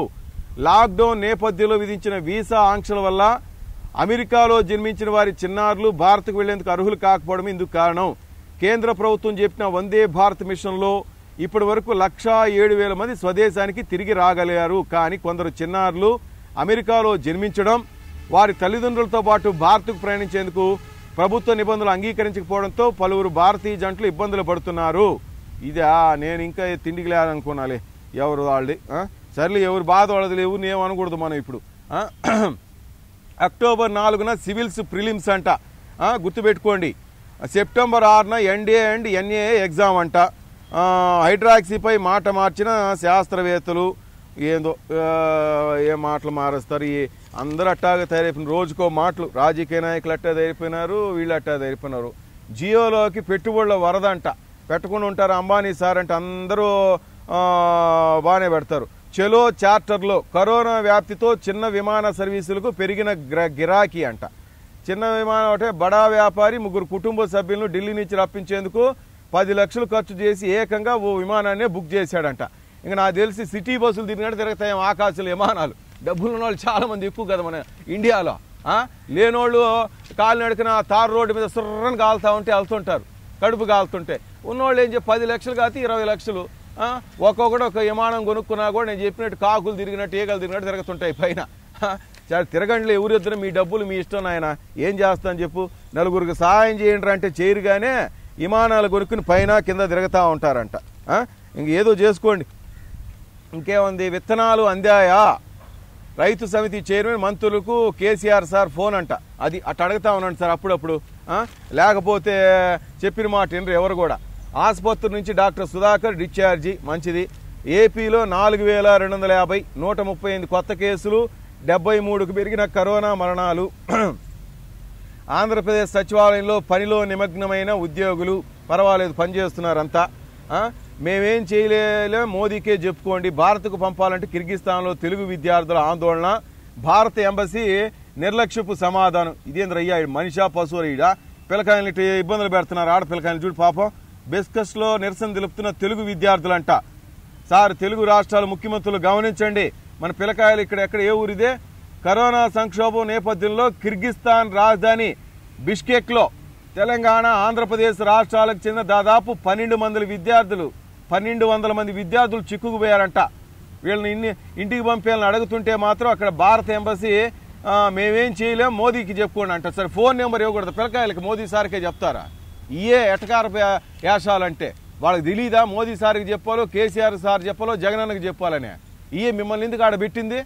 లాక్డౌన్ నేపథ్యంలో విధించిన వీసా ఆంక్షల వల్ల అమెరికాలో జన్మించిన వారి చిన్నారులు భారత్కు వెళ్లేందుకు అర్హులు కాకపోవడం ఇందుకు కారణం కేంద్ర ప్రభుత్వం చెప్పిన వందే భారత్ మిషన్లో ఇప్పటి వరకు లక్షా ఏడు వేల మంది స్వదేశానికి తిరిగి రాగలిగారు కానీ కొందరు చిన్నారులు అమెరికాలో జన్మించడం వారి తల్లిదండ్రులతో పాటు భారత్కు ప్రయాణించేందుకు ప్రభుత్వ నిబంధనలు అంగీకరించకపోవడంతో పలువురు భారతీయ జంటలు ఇబ్బందులు పడుతున్నారు ఇదే నేను ఇంకా తిండికి లేదనుకున్నాలే ఎవరు వాళ్ళది సర్లే ఎవరు బాధ వాళ్ళది లేవు నేమనకూడదు అనకూడదు మనం ఇప్పుడు అక్టోబర్ నాలుగున సివిల్స్ ప్రిలిమ్స్ అంట గుర్తుపెట్టుకోండి సెప్టెంబర్ ఆరున ఎన్డీఏ అండ్ ఎన్ఏఏ ఎగ్జామ్ అంట హైడ్రాక్సీపై మాట మార్చిన శాస్త్రవేత్తలు ఏందో ఏ మాటలు మారుస్తారు ఏ అందరూ అట్టాగా తయారైపోయిన రోజుకో మాటలు రాజకీయ నాయకులు అట్టా తయారైపోయినారు వీళ్ళు అట్టా తయారైపోయినారు జియోలోకి పెట్టుబడుల వరదంట పెట్టుకుని ఉంటారు అంబానీ సార్ అంటే అందరూ బాగానే పెడతారు చెలో చార్టర్లో కరోనా వ్యాప్తితో చిన్న విమాన సర్వీసులకు పెరిగిన గిరాకీ అంట చిన్న విమానం అంటే బడా వ్యాపారి ముగ్గురు కుటుంబ సభ్యులను ఢిల్లీ నుంచి రప్పించేందుకు పది లక్షలు ఖర్చు చేసి ఏకంగా ఓ విమానాన్నే బుక్ చేశాడంట ఇంకా నాకు తెలిసి సిటీ బస్సులు తిరిగినట్టు తిరుగుతాయి ఆకాశాలు విమానాలు డబ్బులు ఉన్నవాళ్ళు చాలామంది ఎక్కువ కదా మన ఇండియాలో లేనోళ్ళు కాలు నడికిన తార్ రోడ్డు మీద సుర్రని కాలుతూ ఉంటే వెళ్తుంటారు కడుపు కాలుతుంటే ఉన్నోళ్ళు ఏం చెప్పి పది లక్షలు కాదు ఇరవై లక్షలు ఒక్కొక్కటి ఒక విమానం కొనుక్కున్నా కూడా నేను చెప్పినట్టు కాకులు తిరిగినట్టు ఈగలు తిరిగినట్టు తిరుగుతుంటాయి పైన తిరగండి ఎవరిద్దరు మీ డబ్బులు మీ ఇష్టం నాయన ఏం చేస్తాను చెప్పు నలుగురికి సహాయం చేయండి అంటే చేయరుగానే విమానాలు కొనుక్కుని పైన కింద తిరుగుతూ ఉంటారంట ఇంక ఏదో చేసుకోండి ఇంకేముంది విత్తనాలు అందాయా రైతు సమితి చైర్మన్ మంత్రులకు కేసీఆర్ సార్ ఫోన్ అంట అది అట్ట అడుగుతా ఉన్నాను సార్ అప్పుడప్పుడు లేకపోతే చెప్పిన మాట వినరు ఎవరు కూడా ఆసుపత్రి నుంచి డాక్టర్ సుధాకర్ డిశ్చార్జీ మంచిది ఏపీలో నాలుగు వేల రెండు వందల యాభై నూట ముప్పై ఎనిమిది కొత్త కేసులు డెబ్బై మూడుకు పెరిగిన కరోనా మరణాలు ఆంధ్రప్రదేశ్ సచివాలయంలో పనిలో నిమగ్నమైన ఉద్యోగులు పర్వాలేదు పనిచేస్తున్నారంతా మేమేం చేయలే మోదీకే చెప్పుకోండి భారత్కు పంపాలంటే కిర్గిస్తాన్లో తెలుగు విద్యార్థుల ఆందోళన భారత ఎంబసీ నిర్లక్ష్యపు సమాధానం అయ్యా మనిషా పశువుల ఈడ పిల్లకాయలు ఇబ్బందులు పెడుతున్నారు పిలకాయలు చూడు పాపం బెస్కస్లో నిరసన తెలుపుతున్న తెలుగు విద్యార్థులంట సార్ తెలుగు రాష్ట్రాల ముఖ్యమంత్రులు గమనించండి మన పిలకాయలు ఇక్కడ ఎక్కడ ఏ ఊరిదే కరోనా సంక్షోభం నేపథ్యంలో కిర్గిస్థాన్ రాజధాని బిష్కెక్లో తెలంగాణ ఆంధ్రప్రదేశ్ రాష్ట్రాలకు చెందిన దాదాపు పన్నెండు మంది విద్యార్థులు పన్నెండు వందల మంది విద్యార్థులు చిక్కుకుపోయారంట వీళ్ళని ఇన్ని ఇంటికి పంపేయాలని అడుగుతుంటే మాత్రం అక్కడ భారత ఎంబసీ మేమేం చేయలేం మోదీకి చెప్పుకోండి అంట సరే ఫోన్ నెంబర్ ఇవ్వకూడదు పిల్లకాయలకి మోదీ సార్కే చెప్తారా ఇయే ఎటకార వేషాలంటే వాళ్ళకి తెలీదా మోదీ సార్కి చెప్పాలో కేసీఆర్ సార్ చెప్పాలో జగనన్నకి చెప్పాలనే ఇయే మిమ్మల్ని ఎందుకు ఆడ పెట్టింది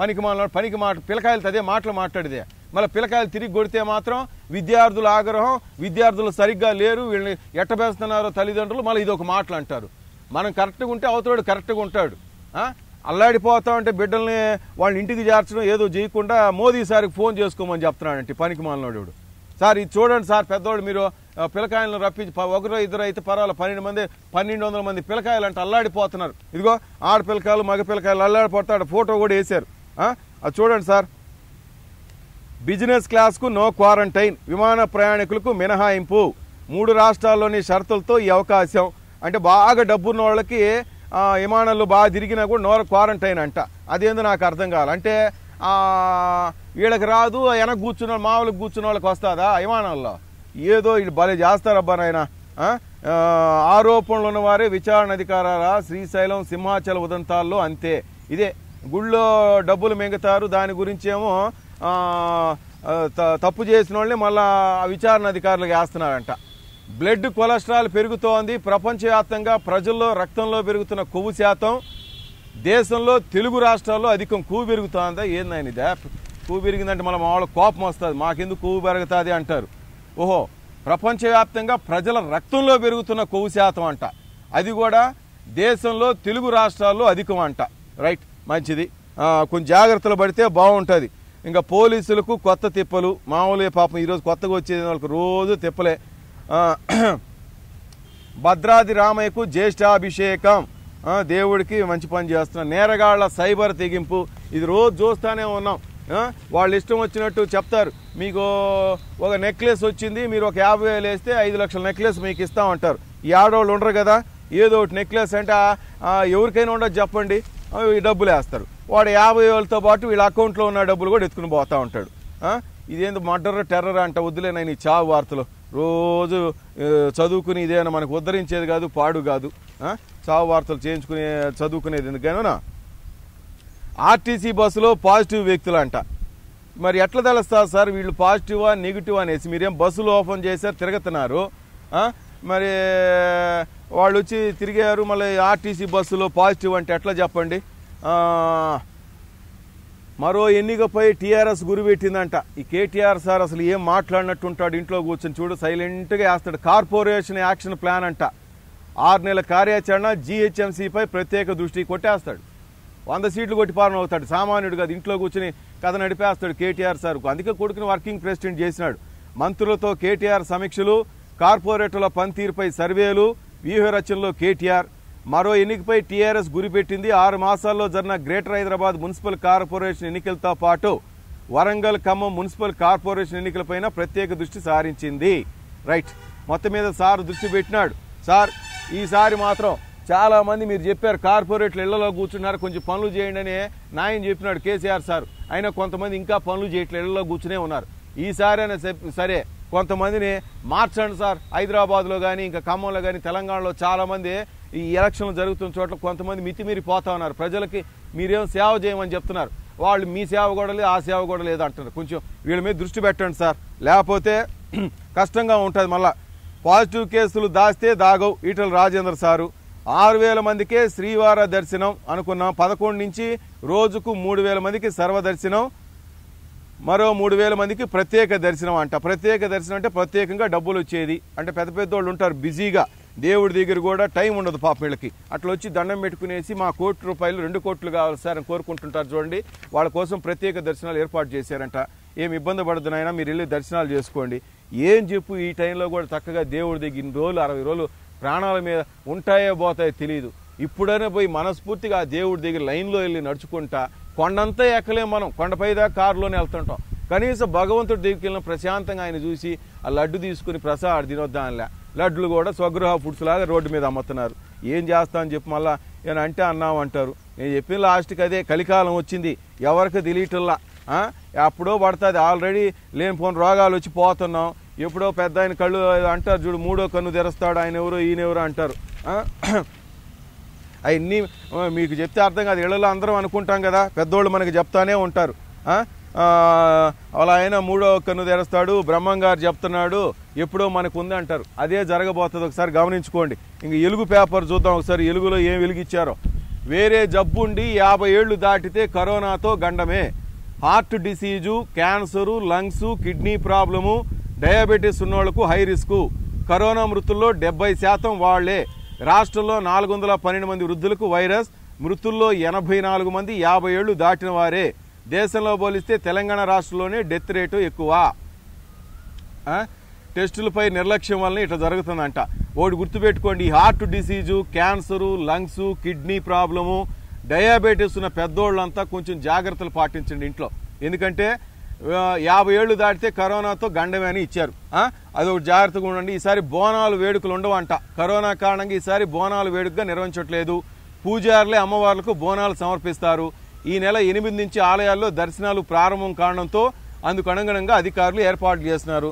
పనికి మన పనికి మాట పిలకాయలు అదే మాటలు మాట్లాడితే మళ్ళీ పిలకాయలు తిరిగి కొడితే మాత్రం విద్యార్థుల ఆగ్రహం విద్యార్థులు సరిగ్గా లేరు వీళ్ళని ఎట్టబేస్తున్నారో తల్లిదండ్రులు మళ్ళీ ఇది ఒక మాటలు అంటారు మనం కరెక్ట్గా ఉంటే అవతలడు కరెక్ట్గా ఉంటాడు అల్లాడిపోతా ఉంటే బిడ్డల్ని వాళ్ళ ఇంటికి చేర్చడం ఏదో చేయకుండా మోదీ సార్కి ఫోన్ చేసుకోమని చెప్తున్నాడంటే పనికి మాలనోడు సార్ ఇది చూడండి సార్ పెద్దవాడు మీరు పిలకాయలను రప్పించి ఒకరో ఇద్దరు అయితే పర్వాలేదు పన్నెండు మంది పన్నెండు వందల మంది పిలకాయలు అంటే అల్లాడిపోతున్నారు ఇదిగో ఆడపిల్లకాయలు మగ పిలకాయలు అల్లాడిపోతాడు ఫోటో కూడా వేశారు అది చూడండి సార్ బిజినెస్ క్లాస్కు నో క్వారంటైన్ విమాన ప్రయాణికులకు మినహాయింపు మూడు రాష్ట్రాల్లోని షరతులతో ఈ అవకాశం అంటే బాగా డబ్బున్న వాళ్ళకి విమానాలు బాగా తిరిగినా కూడా నోర క్వారంటైన్ అంట అదేందు నాకు అర్థం కావాలి అంటే వీళ్ళకి రాదు వెనక కూర్చున్న మామూలుగా కూర్చున్న వాళ్ళకి వస్తుందా విమానాల్లో ఏదో వీళ్ళు బలి చేస్తారబ్బా నాయన ఆరోపణలు ఉన్నవారే విచారణ అధికారాల శ్రీశైలం సింహాచల ఉదంతాల్లో అంతే ఇదే గుళ్ళో డబ్బులు మింగుతారు దాని గురించి ఏమో తప్పు చేసిన వాళ్ళని మళ్ళా విచారణ అధికారులు వేస్తున్నారంట బ్లడ్ కొలెస్ట్రాల్ పెరుగుతోంది ప్రపంచవ్యాప్తంగా ప్రజల్లో రక్తంలో పెరుగుతున్న కొవ్వు శాతం దేశంలో తెలుగు రాష్ట్రాల్లో అధికం కొవ్వు పెరుగుతోందా ఏందని ఇదా కొవ్వు పెరిగిందంటే మళ్ళీ మా వాళ్ళ కోపం వస్తుంది మాకెందుకు కొవ్వు పెరుగుతుంది అంటారు ఓహో ప్రపంచవ్యాప్తంగా ప్రజల రక్తంలో పెరుగుతున్న కొవ్వు శాతం అంట అది కూడా దేశంలో తెలుగు రాష్ట్రాల్లో అధికం అంట రైట్ మంచిది కొన్ని జాగ్రత్తలు పడితే బాగుంటుంది ఇంకా పోలీసులకు కొత్త తిప్పలు మామూలుగా పాపం ఈరోజు కొత్తగా వచ్చే వాళ్ళకి రోజు తిప్పలే భద్రాది రామయ్యకు జ్యేష్ఠాభిషేకం దేవుడికి మంచి పని చేస్తున్నాం నేరగాళ్ల సైబర్ తెగింపు ఇది రోజు చూస్తూనే ఉన్నాం వాళ్ళు ఇష్టం వచ్చినట్టు చెప్తారు మీకు ఒక నెక్లెస్ వచ్చింది మీరు ఒక యాభై వేలు వేస్తే ఐదు లక్షల నెక్లెస్ మీకు ఇస్తామంటారు ఈ ఆడవాళ్ళు ఉండరు కదా ఏదో ఒకటి నెక్లెస్ అంటే ఎవరికైనా ఉండదు చెప్పండి డబ్బులు వేస్తారు వాడు యాభై వేలతో పాటు వీళ్ళ అకౌంట్లో ఉన్న డబ్బులు కూడా ఎత్తుకుని పోతూ ఉంటాడు ఇదేంది మర్డర్ టెర్రర్ అంట వద్దులే ఈ చావు వార్తలు రోజు చదువుకుని ఇదేనా మనకు ఉద్ధరించేది కాదు పాడు కాదు చావు వార్తలు చేయించుకునే చదువుకునేది ఎందుకైనా ఆర్టీసీ బస్సులో పాజిటివ్ వ్యక్తులు అంట మరి ఎట్లా తెలుస్తారు సార్ వీళ్ళు పాజిటివా నెగిటివ్ అనేసి మీరేం బస్సులు ఓపెన్ చేశారు తిరుగుతున్నారు మరి వాళ్ళు వచ్చి తిరిగారు మళ్ళీ ఆర్టీసీ బస్సులో పాజిటివ్ అంటే ఎట్లా చెప్పండి మరో ఎన్నికపై టీఆర్ఎస్ గురిపెట్టిందంట ఈ కేటీఆర్ సార్ అసలు ఏం మాట్లాడినట్టు ఉంటాడు ఇంట్లో కూర్చొని చూడు సైలెంట్గా వేస్తాడు కార్పొరేషన్ యాక్షన్ ప్లాన్ అంట ఆరు నెలల కార్యాచరణ జీహెచ్ఎంసీపై ప్రత్యేక దృష్టి కొట్టేస్తాడు వంద సీట్లు కొట్టి పాలన అవుతాడు సామాన్యుడు కాదు ఇంట్లో కూర్చొని కథ నడిపేస్తాడు కేటీఆర్ సార్కు అందుకే కొడుకుని వర్కింగ్ ప్రెసిడెంట్ చేసినాడు మంత్రులతో కేటీఆర్ సమీక్షలు కార్పొరేటర్ల పనితీరుపై సర్వేలు వ్యూహరచనలో రచనలో కేటీఆర్ మరో ఎన్నికపై టీఆర్ఎస్ గురిపెట్టింది ఆరు మాసాల్లో జరిగిన గ్రేటర్ హైదరాబాద్ మున్సిపల్ కార్పొరేషన్ ఎన్నికలతో పాటు వరంగల్ ఖమ్మం మున్సిపల్ కార్పొరేషన్ ఎన్నికలపైన ప్రత్యేక దృష్టి సారించింది రైట్ మొత్తం మీద సార్ దృష్టి పెట్టినాడు సార్ ఈసారి మాత్రం చాలామంది మీరు చెప్పారు కార్పొరేట్లు ఇళ్లలో కూర్చున్నారు కొంచెం పనులు చేయండి అని నాయన చెప్పినాడు కేసీఆర్ సార్ అయినా కొంతమంది ఇంకా పనులు చేయట్లేదు ఇళ్లలో కూర్చునే ఉన్నారు ఈసారి అయినా సరే కొంతమందిని మార్చండి సార్ హైదరాబాద్లో కానీ ఇంకా ఖమ్మంలో కానీ తెలంగాణలో చాలామంది ఈ ఎలక్షన్లు జరుగుతున్న చోట్ల కొంతమంది మితిమీరి పోతా ఉన్నారు ప్రజలకి మీరేం సేవ చేయమని చెప్తున్నారు వాళ్ళు మీ సేవ కూడా ఆ సేవ కూడా లేదు అంటున్నారు కొంచెం వీళ్ళ మీద దృష్టి పెట్టండి సార్ లేకపోతే కష్టంగా ఉంటుంది మళ్ళా పాజిటివ్ కేసులు దాస్తే దాగవు ఈటల రాజేందర్ సారు ఆరు వేల మందికే శ్రీవార దర్శనం అనుకున్నాం పదకొండు నుంచి రోజుకు మూడు వేల మందికి సర్వదర్శనం మరో మూడు వేల మందికి ప్రత్యేక దర్శనం అంట ప్రత్యేక దర్శనం అంటే ప్రత్యేకంగా డబ్బులు వచ్చేది అంటే పెద్ద పెద్ద వాళ్ళు ఉంటారు బిజీగా దేవుడి దగ్గర కూడా టైం ఉండదు పాప వీళ్ళకి అట్లా వచ్చి దండం పెట్టుకునేసి మా కోటి రూపాయలు రెండు కోట్లు కావాలి సార్ అని కోరుకుంటుంటారు చూడండి వాళ్ళ కోసం ప్రత్యేక దర్శనాలు ఏర్పాటు చేశారంట ఏమి ఇబ్బంది పడుతున్నాయినా మీరు వెళ్ళి దర్శనాలు చేసుకోండి ఏం చెప్పు ఈ టైంలో కూడా చక్కగా దేవుడి దగ్గర ఇన్ని రోజులు అరవై రోజులు ప్రాణాల మీద ఉంటాయో పోతాయో తెలియదు ఇప్పుడైనా పోయి మనస్ఫూర్తిగా ఆ దేవుడి దగ్గర లైన్లో వెళ్ళి నడుచుకుంటా కొండంతా ఎక్కలేం మనం కొండపై దాకా కారులోనే వెళ్తుంటాం కనీసం భగవంతుడు దిగుకెళ్ళిన ప్రశాంతంగా ఆయన చూసి ఆ లడ్డు తీసుకుని ప్రసాద తినొద్దానిలే లడ్డులు కూడా స్వగృహ ఫుడ్స్ లాగా రోడ్డు మీద అమ్ముతున్నారు ఏం చేస్తా అని చెప్పి మళ్ళా నేను అంటే అన్నాం అంటారు నేను చెప్పిన లాస్ట్కి అదే కలికాలం వచ్చింది ఎవరికి తెలియటల్లా అప్పుడో పడుతుంది ఆల్రెడీ లేనిపోని రోగాలు వచ్చి పోతున్నాం ఎప్పుడో పెద్ద ఆయన కళ్ళు అంటారు చూడు మూడో కన్ను తెరుస్తాడు ఆయన ఎవరో ఈయనెవరో అంటారు అవన్నీ మీకు చెప్తే అర్థం కాదు ఇళ్ళలో అందరం అనుకుంటాం కదా పెద్దోళ్ళు మనకి చెప్తానే ఉంటారు అలా అయినా మూడో కన్ను తెరుస్తాడు బ్రహ్మంగారు చెప్తున్నాడు ఎప్పుడో మనకు ఉంది అంటారు అదే జరగబోతుంది ఒకసారి గమనించుకోండి ఇంక ఎలుగు పేపర్ చూద్దాం ఒకసారి ఎలుగులో ఏం వెలిగిచ్చారో వేరే జబ్బుండి యాభై ఏళ్ళు దాటితే కరోనాతో గండమే heart disease cancer lungs kidney problem diabetes ఉన్నోళ్లకు హై రిస్కు కరోనా మృతుల్లో డెబ్బై శాతం వాళ్లే రాష్ట్రంలో నాలుగు వందల పన్నెండు మంది వృద్ధులకు వైరస్ మృతుల్లో ఎనభై నాలుగు మంది యాభై ఏళ్ళు దాటిన వారే దేశంలో పోలిస్తే తెలంగాణ రాష్ట్రంలోనే డెత్ రేటు ఎక్కువ టెస్టులపై నిర్లక్ష్యం వలన ఇట్లా జరుగుతుందంట ఒకటి గుర్తుపెట్టుకోండి heart disease cancer lungs kidney problem diabetes ఉన్న పెద్దోళ్ళంతా కొంచెం జాగ్రత్తలు పాటించండి ఇంట్లో ఎందుకంటే యాభై ఏళ్ళు దాటితే కరోనాతో గండమే అని ఇచ్చారు అది ఒక జాగ్రత్తగా ఉండండి ఈసారి బోనాలు వేడుకలు ఉండవంట కరోనా కారణంగా ఈసారి బోనాలు వేడుకగా నిర్వహించట్లేదు పూజారులే అమ్మవార్లకు బోనాలు సమర్పిస్తారు ఈ నెల ఎనిమిది నుంచి ఆలయాల్లో దర్శనాలు ప్రారంభం కావడంతో అందుకు అనుగుణంగా అధికారులు ఏర్పాట్లు చేస్తున్నారు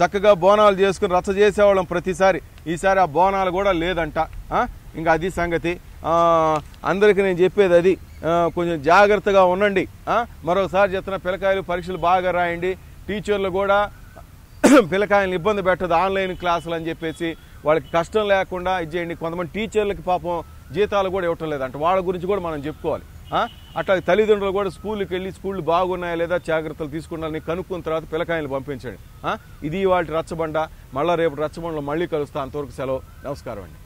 చక్కగా బోనాలు చేసుకుని రచ్చ చేసేవాళ్ళం ప్రతిసారి ఈసారి ఆ బోనాలు కూడా లేదంట ఇంకా అది సంగతి అందరికీ నేను చెప్పేది అది కొంచెం జాగ్రత్తగా ఉండండి మరోసారి చెప్తున్న పిల్లకాయలు పరీక్షలు బాగా రాయండి టీచర్లు కూడా పిల్లకాయలను ఇబ్బంది పెట్టదు ఆన్లైన్ క్లాసులు అని చెప్పేసి వాళ్ళకి కష్టం లేకుండా ఇది చేయండి కొంతమంది టీచర్లకి పాపం జీతాలు కూడా ఇవ్వటం లేదంట వాళ్ళ గురించి కూడా మనం చెప్పుకోవాలి అట్లా తల్లిదండ్రులు కూడా స్కూల్కి వెళ్ళి స్కూళ్ళు బాగున్నాయా లేదా జాగ్రత్తలు తీసుకున్నారని కనుక్కున్న తర్వాత పిల్లకాయలు పంపించండి ఇది వాళ్ళ రచ్చబండ మళ్ళీ రేపు రచ్చబండలో మళ్ళీ కలుస్తా అంతవరకు సెలవు నమస్కారం అండి